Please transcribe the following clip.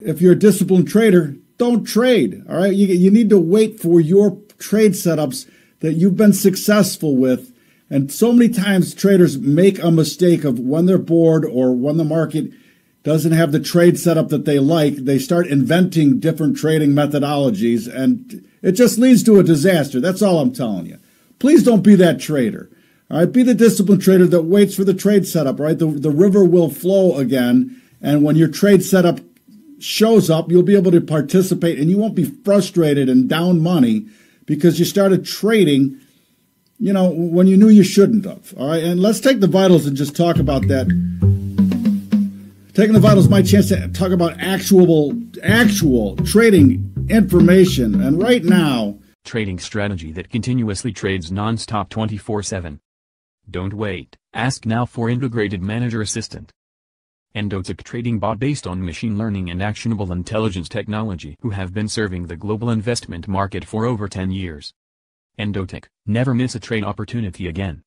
If you're a disciplined trader, don't trade. All right. You, you need to wait for your trade setups that you've been successful with. And so many times traders make a mistake of when they're bored or when the market doesn't have the trade setup that they like, they start inventing different trading methodologies and it just leads to a disaster. That's all I'm telling you. Please don't be that trader. All right, be the disciplined trader that waits for the trade setup, right? The, the river will flow again. And when your trade setup shows up, you'll be able to participate and you won't be frustrated and down money because you started trading, you know, when you knew you shouldn't have. All right. And let's take the vitals and just talk about that. Taking the vitals my chance to talk about actual actual trading information. And right now, trading strategy that continuously trades nonstop 24/7. Don't wait. Ask now for integrated manager assistant. Endotech trading bot based on machine learning and actionable intelligence technology who have been serving the global investment market for over 10 years. Endotech, never miss a trade opportunity again.